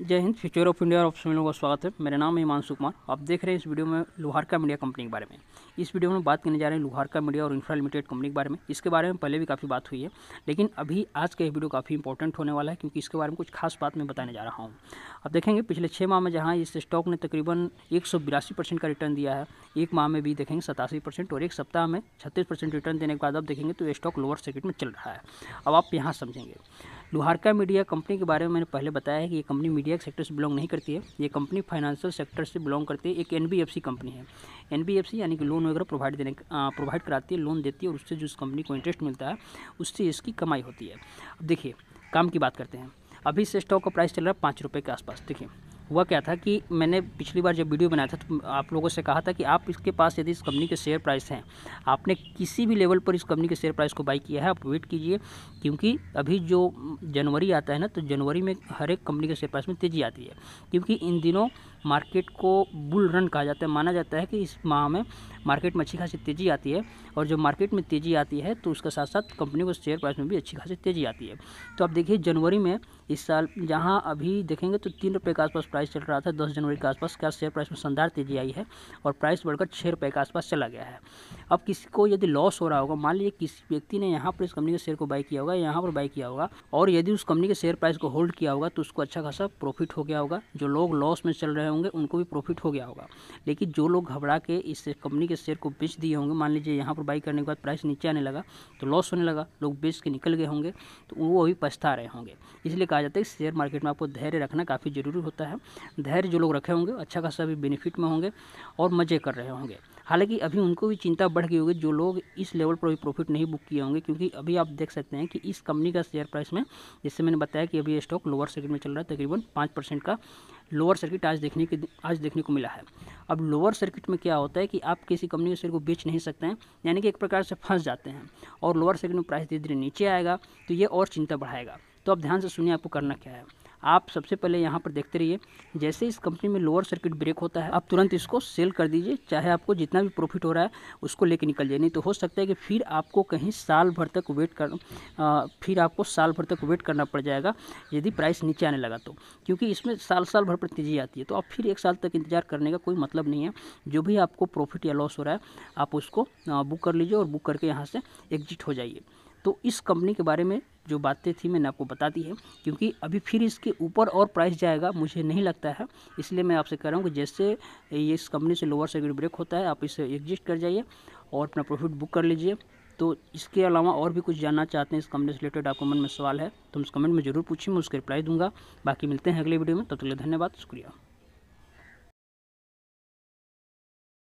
जय Hind future of India और आप सभी लोगों का स्वागत है मेरा नाम है हिमांशु कुमार आप देख रहे हैं इस वीडियो में लोहारका मीडिया कंपनी के बारे में इस वीडियो में बात करने जा रहे हैं लोहारका मीडिया और इंफ्रा लिमिटेड कंपनी के बारे में इसके बारे में पहले भी काफ़ी बात हुई है लेकिन अभी आज का यह वीडियो काफ़ी इंपॉर्टेंट होने वाला है क्योंकि इसके बारे में कुछ खास बात मैं बताने जा रहा हूँ आप देखेंगे पिछले छः माह में जहाँ इस स्टॉक ने तकरीबन एक का रिटर्न दिया है एक माह में भी देखेंगे सतासी और एक सप्ताह में छत्तीस रिटर्न देने के बाद अब देखेंगे तो ये स्टॉक लोअर सर्किट में चल रहा है अब आप यहाँ समझेंगे लोहारका मीडिया कंपनी के बारे में मैंने पहले बताया है कि ये कंपनी मीडिया के सेक्टर से बिलोंग नहीं करती है ये कंपनी फाइनेंशियल सेक्टर से बिलोंग करती है एक एनबीएफसी कंपनी है एनबीएफसी यानी कि लोन वगैरह प्रोवाइड देने प्रोवाइड कराती है लोन देती है और उससे जिस कंपनी को इंटरेस्ट मिलता है उससे इसकी कमाई होती है अब देखिए काम की बात करते हैं अभी से स्टॉक का प्राइस चल रहा है पाँच रुपये के आसपास देखिए हुआ क्या था कि मैंने पिछली बार जब वीडियो बनाया था तो आप लोगों से कहा था कि आप इसके पास यदि इस कंपनी के शेयर प्राइस हैं आपने किसी भी लेवल पर इस कंपनी के शेयर प्राइस को बाई किया है आप वेट कीजिए क्योंकि अभी जो जनवरी आता है ना तो जनवरी में हर एक कंपनी के शेयर प्राइस में तेज़ी आती है क्योंकि इन दिनों मार्केट को बुल रन कहा जाता है माना जाता है कि इस माह में मार्केट में अच्छी खासी तेज़ी आती है और जब मार्केट में तेज़ी आती है तो उसके साथ साथ कंपनी को शेयर प्राइस में भी अच्छी खासी तेज़ी आती है तो आप देखिए जनवरी में इस साल जहां अभी देखेंगे तो तीन रुपये के आसपास प्राइस चल रहा था दस जनवरी के आसपास क्या शेयर प्राइस में शानदार तेजी आई है और प्राइस बढ़कर छः रुपये के आसपास चला गया है अब किसी को यदि लॉस हो रहा होगा मान लीजिए किसी व्यक्ति ने यहाँ पर इस कंपनी के शेयर को बाई किया होगा यहाँ पर बाई किया होगा और यदि उस कंपनी के शेयर प्राइस को होल्ड किया होगा तो उसको अच्छा खासा प्रॉफिट हो गया होगा जो लोग लॉस में चल रहे होंगे उनको भी प्रॉफिट हो गया होगा लेकिन जो लोग घबरा के इस कंपनी के शेयर को बेच दिए होंगे मान लीजिए यहाँ पर बाई करने के बाद प्राइस नीचे आने लगा तो लॉस होने लगा लोग बेच के निकल गए होंगे तो वो भी पछता रहे होंगे इसलिए कहा जाता है कि शेयर मार्केट में आपको धैर्य रखना काफ़ी ज़रूरी होता है धैर्य जो लोग रखे होंगे अच्छा खासा भी बेनिफिट में होंगे और मज़े कर रहे होंगे हालांकि अभी उनको भी चिंता बढ़ गई होगी जो लोग इस लेवल पर भी प्रॉफिट नहीं बुक किए होंगे क्योंकि अभी आप देख सकते हैं कि इस कंपनी का शेयर प्राइस में जैसे मैंने बताया कि अभी स्टॉक लोअर सर्किट में चल रहा है तकरीबन पाँच परसेंट का लोअर सर्किट आज देखने के आज देखने को मिला है अब लोअर सर्किट में क्या होता है कि आप किसी कंपनी के शेयर को बेच नहीं सकते हैं यानी कि एक प्रकार से फंस जाते हैं और लोअर सर्किट में प्राइस धीरे धीरे नीचे आएगा तो ये और चिंता बढ़ाएगा तो आप ध्यान से सुनिए आपको करना क्या है आप सबसे पहले यहाँ पर देखते रहिए जैसे इस कंपनी में लोअर सर्किट ब्रेक होता है आप तुरंत इसको सेल कर दीजिए चाहे आपको जितना भी प्रॉफिट हो रहा है उसको लेके निकल जाए नहीं तो हो सकता है कि फिर आपको कहीं साल भर तक वेट कर आ, फिर आपको साल भर तक वेट करना पड़ जाएगा यदि प्राइस नीचे आने लगा तो क्योंकि इसमें साल साल भर पर तेज़ी आती है तो आप फिर एक साल तक इंतजार करने का कोई मतलब नहीं है जो भी आपको प्रॉफिट या लॉस हो रहा है आप उसको बुक कर लीजिए और बुक करके यहाँ से एग्जिट हो जाइए तो इस कंपनी के बारे में जो बातें थी मैंने आपको बता दी है क्योंकि अभी फिर इसके ऊपर और प्राइस जाएगा मुझे नहीं लगता है इसलिए मैं आपसे कह रहा हूँ कि जैसे ये इस कंपनी से लोअर सर्किट ब्रेक होता है आप इसे एग्जिट कर जाइए और अपना प्रॉफिट बुक कर लीजिए तो इसके अलावा और भी कुछ जानना चाहते हैं इस कंपनी से रिलेटेड आपको मन में सवाल है तो उस कमेंट में ज़रूर पूछिए मैं उसके रिप्लाई दूंगा बाकी मिलते हैं अगले वीडियो में तब तो तक धन्यवाद शुक्रिया